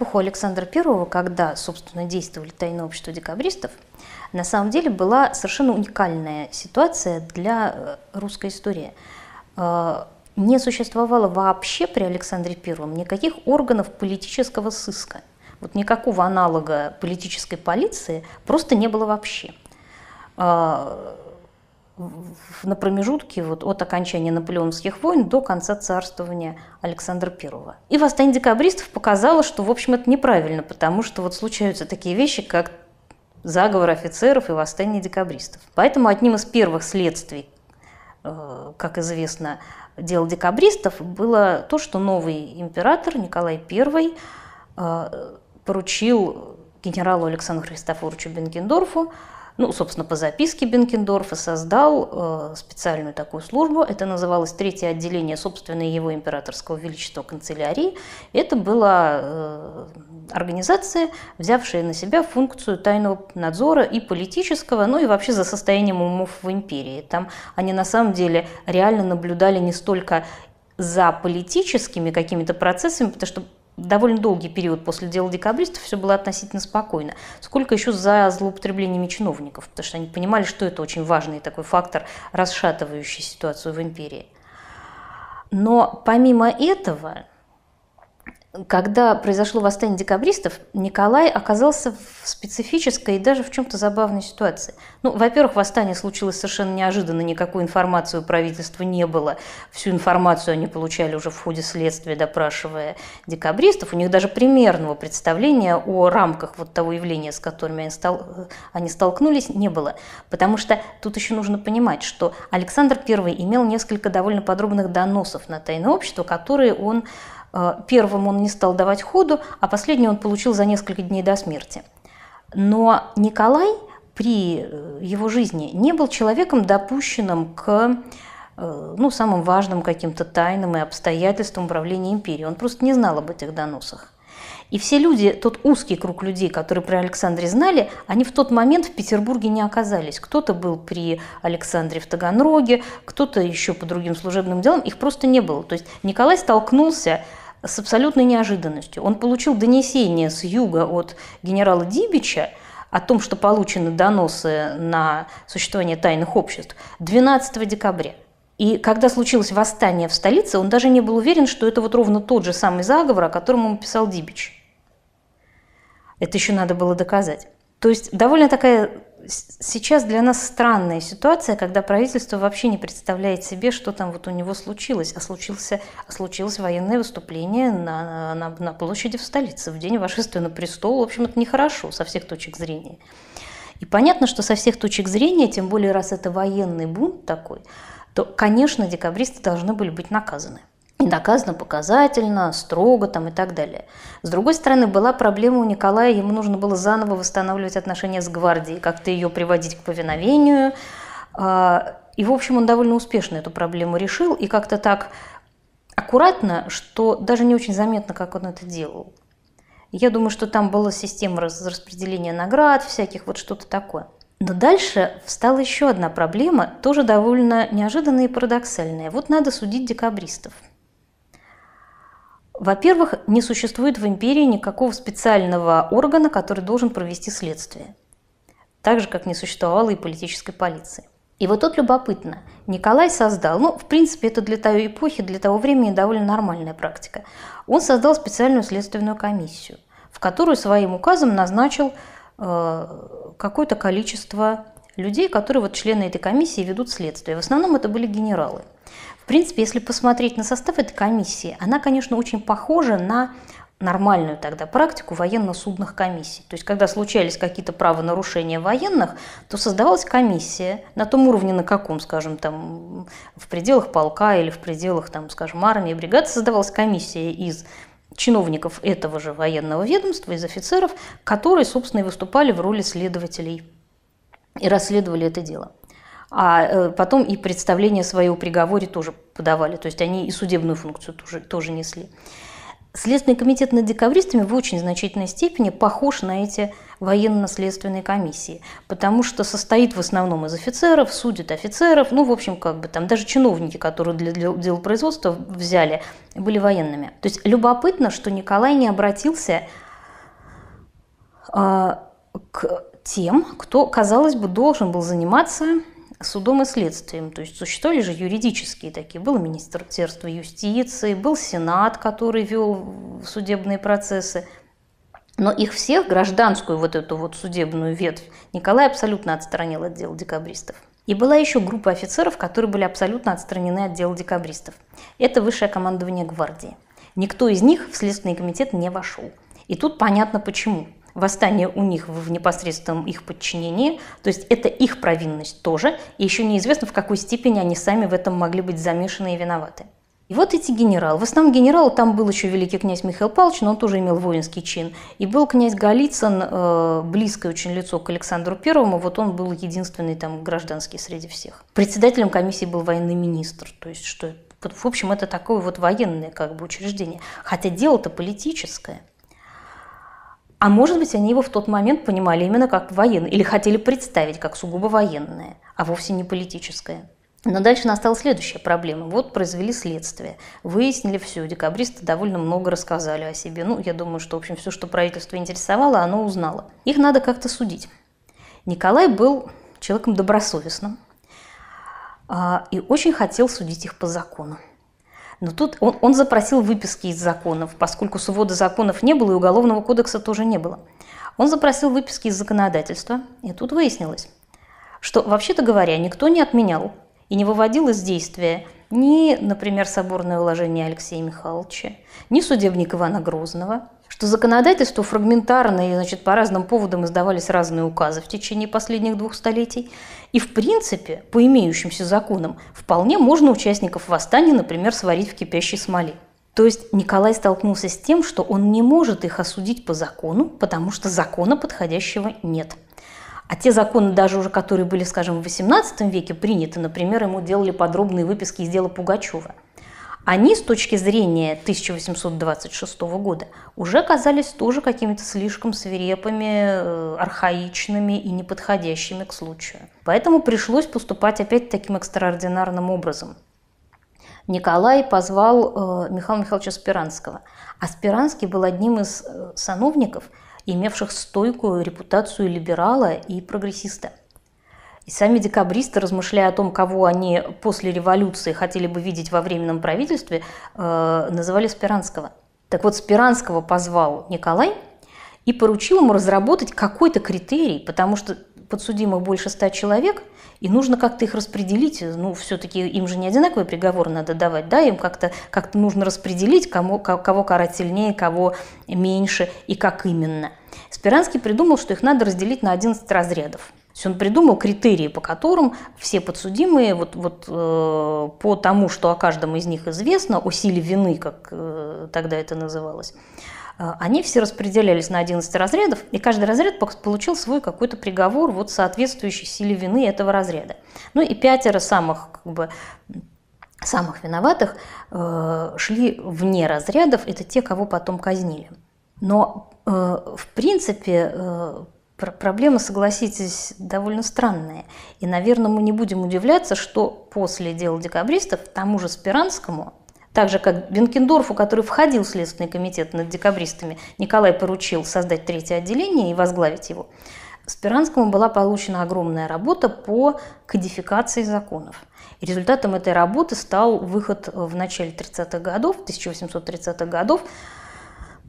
эпоху Александра I, когда, собственно, действовали тайное общество декабристов, на самом деле была совершенно уникальная ситуация для э, русской истории. Э, не существовало вообще при Александре I никаких органов политического сыска. Вот никакого аналога политической полиции просто не было вообще. Э, на промежутке вот, от окончания наполеонских войн до конца царствования Александра I. И восстание декабристов показало, что, в общем, это неправильно, потому что вот случаются такие вещи, как заговор офицеров и восстание декабристов. Поэтому одним из первых следствий, э, как известно, дел декабристов было то, что новый император Николай I э, поручил генералу Александру Христофоровичу Бенкендорфу ну, собственно, по записке Бенкендорфа создал э, специальную такую службу. Это называлось Третье отделение собственной его императорского величества канцелярии. Это была э, организация, взявшая на себя функцию тайного надзора и политического, ну и вообще за состоянием умов в империи. Там они на самом деле реально наблюдали не столько за политическими какими-то процессами, потому что довольно долгий период после дела декабристов все было относительно спокойно. Сколько еще за злоупотреблениями чиновников, потому что они понимали, что это очень важный такой фактор, расшатывающий ситуацию в империи. Но помимо этого, когда произошло восстание декабристов, Николай оказался в специфической и даже в чем-то забавной ситуации. Ну, во-первых, восстание случилось совершенно неожиданно, никакой информации у правительства не было. Всю информацию они получали уже в ходе следствия, допрашивая декабристов. У них даже примерного представления о рамках вот того явления, с которыми они, стал... они столкнулись, не было. Потому что тут еще нужно понимать, что Александр I имел несколько довольно подробных доносов на тайное общество, которые он Э, первым он не стал давать ходу, а последний он получил за несколько дней до смерти. Но Николай при э, его жизни не был человеком, допущенным к э, ну, самым важным каким-то тайным и обстоятельствам управления империей. Он просто не знал об этих доносах. И все люди, тот узкий круг людей, которые при Александре знали, они в тот момент в Петербурге не оказались. Кто-то был при Александре в Таганроге, кто-то еще по другим служебным делам, их просто не было. То есть Николай столкнулся с абсолютной неожиданностью. Он получил донесение с юга от генерала Дибича о том, что получены доносы на существование тайных обществ 12 декабря. И когда случилось восстание в столице, он даже не был уверен, что это вот ровно тот же самый заговор, о котором ему писал Дибич. Это еще надо было доказать. То есть довольно такая сейчас для нас странная ситуация, когда правительство вообще не представляет себе, что там вот у него случилось. А, случился, а случилось военное выступление на, на, на площади в столице в день вошествия на престол. В общем, это нехорошо со всех точек зрения. И понятно, что со всех точек зрения, тем более раз это военный бунт такой, то, конечно, декабристы должны были быть наказаны и наказано показательно, строго там и так далее. С другой стороны, была проблема у Николая, ему нужно было заново восстанавливать отношения с гвардией, как-то ее приводить к повиновению. А, и, в общем, он довольно успешно эту проблему решил и как-то так аккуратно, что даже не очень заметно, как он это делал. Я думаю, что там была система распределения наград, всяких вот что-то такое. Но дальше встала еще одна проблема, тоже довольно неожиданная и парадоксальная. Вот надо судить декабристов – во-первых, не существует в империи никакого специального органа, который должен провести следствие. Так же, как не существовало и политической полиции. И вот тут любопытно. Николай создал, ну, в принципе, это для той эпохи, для того времени довольно нормальная практика. Он создал специальную следственную комиссию, в которую своим указом назначил э, какое-то количество людей, которые вот члены этой комиссии ведут следствие. В основном это были генералы принципе, если посмотреть на состав этой комиссии, она, конечно, очень похожа на нормальную тогда практику военно-судных комиссий. То есть, когда случались какие-то правонарушения военных, то создавалась комиссия на том уровне, на каком, скажем, там, в пределах полка или в пределах, там, скажем, армии, бригады, создавалась комиссия из чиновников этого же военного ведомства, из офицеров, которые, собственно, и выступали в роли следователей и расследовали это дело а э, потом и представление свое о приговоре тоже подавали, то есть они и судебную функцию тоже, тоже несли. Следственный комитет над декабристами в очень значительной степени похож на эти военно-следственные комиссии, потому что состоит в основном из офицеров, судит офицеров, ну, в общем, как бы там даже чиновники, которые для дел производства взяли, были военными. То есть любопытно, что Николай не обратился э, к тем, кто, казалось бы, должен был заниматься судом и следствием. То есть существовали же юридические такие. Было Министерство юстиции, был Сенат, который вел судебные процессы. Но их всех, гражданскую вот эту вот судебную ветвь, Николай абсолютно отстранил от дел декабристов. И была еще группа офицеров, которые были абсолютно отстранены от дел декабристов. Это высшее командование гвардии. Никто из них в Следственный комитет не вошел. И тут понятно почему восстание у них в непосредственном их подчинении, то есть это их провинность тоже, и еще неизвестно, в какой степени они сами в этом могли быть замешаны и виноваты. И вот эти генералы. В основном генералы там был еще великий князь Михаил Павлович, но он тоже имел воинский чин. И был князь Голицын, э, близкое очень лицо к Александру Первому, вот он был единственный там гражданский среди всех. Председателем комиссии был военный министр, то есть что в общем, это такое вот военное как бы учреждение. Хотя дело-то политическое. А может быть, они его в тот момент понимали именно как военный или хотели представить как сугубо военное, а вовсе не политическое. Но дальше настала следующая проблема. Вот произвели следствие, выяснили все. Декабристы довольно много рассказали о себе. Ну, я думаю, что, в общем, все, что правительство интересовало, оно узнало. Их надо как-то судить. Николай был человеком добросовестным а, и очень хотел судить их по закону. Но тут он, он запросил выписки из законов, поскольку свода законов не было и уголовного кодекса тоже не было. Он запросил выписки из законодательства, и тут выяснилось, что, вообще-то говоря, никто не отменял и не выводил из действия ни, например, соборное уложение Алексея Михайловича, ни судебник Ивана Грозного – что законодательство фрагментарное, значит, по разным поводам издавались разные указы в течение последних двух столетий. И, в принципе, по имеющимся законам, вполне можно участников восстания, например, сварить в кипящей смоле. То есть Николай столкнулся с тем, что он не может их осудить по закону, потому что закона подходящего нет. А те законы, даже уже которые были, скажем, в XVIII веке приняты, например, ему делали подробные выписки из дела Пугачева – они с точки зрения 1826 года уже казались тоже какими-то слишком свирепыми, э, архаичными и неподходящими к случаю. Поэтому пришлось поступать опять таким экстраординарным образом. Николай позвал э, Михаила Михайловича Спиранского. А Спиранский был одним из э, сановников, имевших стойкую репутацию либерала и прогрессиста. И сами декабристы, размышляя о том, кого они после революции хотели бы видеть во временном правительстве, э, называли Спиранского. Так вот, Спиранского позвал Николай и поручил ему разработать какой-то критерий, потому что подсудимых больше ста человек, и нужно как-то их распределить. Ну, все-таки им же не одинаковый приговор надо давать, да, им как-то как нужно распределить, кому, кого карать сильнее, кого меньше и как именно. Спиранский придумал, что их надо разделить на 11 разрядов есть он придумал критерии, по которым все подсудимые вот, вот, э, по тому, что о каждом из них известно, о силе вины, как э, тогда это называлось, э, они все распределялись на 11 разрядов, и каждый разряд получил свой какой-то приговор, вот соответствующий силе вины этого разряда. Ну и пятеро самых как бы, самых виноватых э, шли вне разрядов, это те, кого потом казнили. Но, э, в принципе, э, Проблема согласитесь, довольно странная, И, наверное, мы не будем удивляться, что после дела декабристов тому же Спиранскому, так же как Бенкендорфу, который входил в Следственный комитет над декабристами, Николай поручил создать третье отделение и возглавить его, Спиранскому была получена огромная работа по кодификации законов. И результатом этой работы стал выход в начале 30-х годов, 1830-х годов,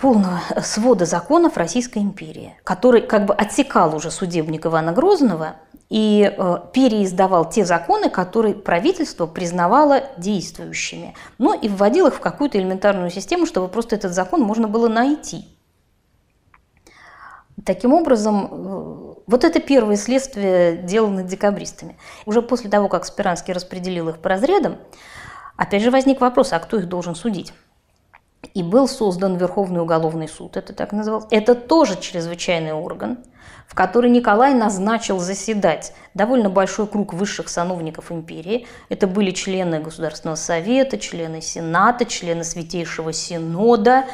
полного э, свода законов Российской империи, который как бы отсекал уже судебник Ивана Грозного и э, переиздавал те законы, которые правительство признавало действующими, но и вводил их в какую-то элементарную систему, чтобы просто этот закон можно было найти. Таким образом, э, вот это первое следствие дела над декабристами. Уже после того, как Спиранский распределил их по разрядам, опять же возник вопрос, а кто их должен судить? и был создан Верховный уголовный суд, это так называлось. Это тоже чрезвычайный орган, в который Николай назначил заседать довольно большой круг высших сановников империи. Это были члены Государственного совета, члены Сената, члены Святейшего Синода.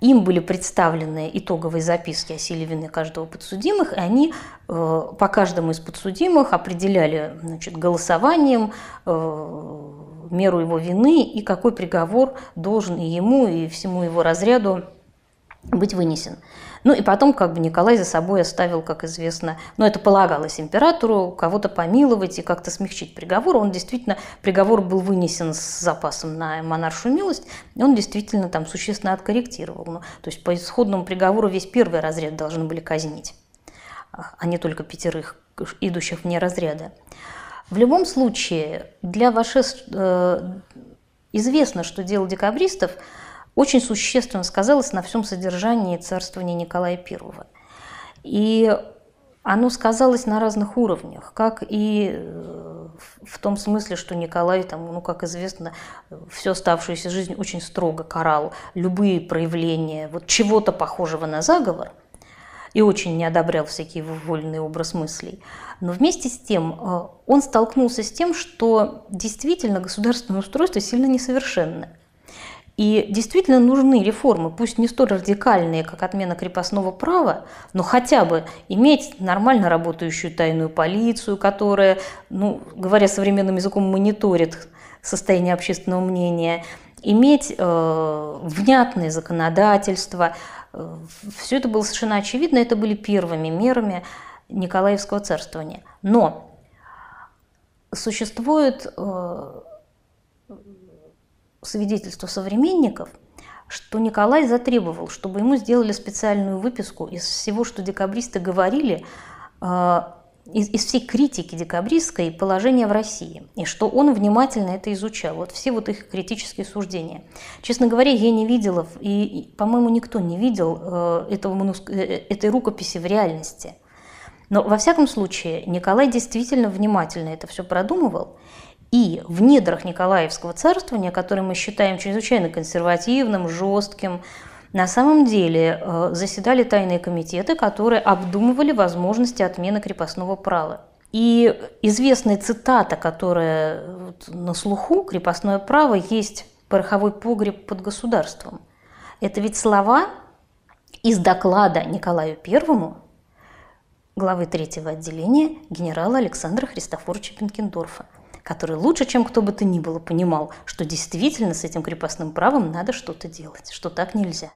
Им были представлены итоговые записки о силе вины каждого подсудимых, и они э, по каждому из подсудимых определяли значит, голосованием э, меру его вины и какой приговор должен и ему, и всему его разряду быть вынесен. Ну и потом как бы Николай за собой оставил, как известно, но это полагалось императору, кого-то помиловать и как-то смягчить приговор. Он действительно, приговор был вынесен с запасом на монаршую милость, и он действительно там существенно откорректировал. Ну, то есть по исходному приговору весь первый разряд должны были казнить, а не только пятерых, идущих вне разряда. В любом случае, для ваших... Э, известно, что дело декабристов очень существенно сказалось на всем содержании царствования Николая I. И оно сказалось на разных уровнях, как и э, в том смысле, что Николай, там, ну, как известно, всю оставшуюся жизнь очень строго карал любые проявления вот чего-то похожего на заговор – и очень не одобрял всякий его вольный образ мыслей. Но вместе с тем э, он столкнулся с тем, что действительно государственное устройство сильно несовершенно. И действительно нужны реформы, пусть не столь радикальные, как отмена крепостного права, но хотя бы иметь нормально работающую тайную полицию, которая, ну, говоря современным языком, мониторит состояние общественного мнения, иметь э, внятное законодательство, все это было совершенно очевидно, это были первыми мерами Николаевского царствования. Но существует э, свидетельство современников, что Николай затребовал, чтобы ему сделали специальную выписку из всего, что декабристы говорили э, из, из всей критики декабристской положения в России, и что он внимательно это изучал, вот все вот их критические суждения. Честно говоря, я не видела, и, и по-моему, никто не видел э, этого э, э, этой рукописи в реальности. Но, во всяком случае, Николай действительно внимательно это все продумывал, и в недрах Николаевского царствования, которое мы считаем чрезвычайно консервативным, жестким, на самом деле э, заседали тайные комитеты, которые обдумывали возможности отмены крепостного права. И известная цитата, которая э, на слуху «крепостное право есть пороховой погреб под государством». Это ведь слова из доклада Николаю Первому главы третьего отделения, генерала Александра Христофоровича Пенкендорфа, который лучше, чем кто бы то ни было, понимал, что действительно с этим крепостным правом надо что-то делать, что так нельзя.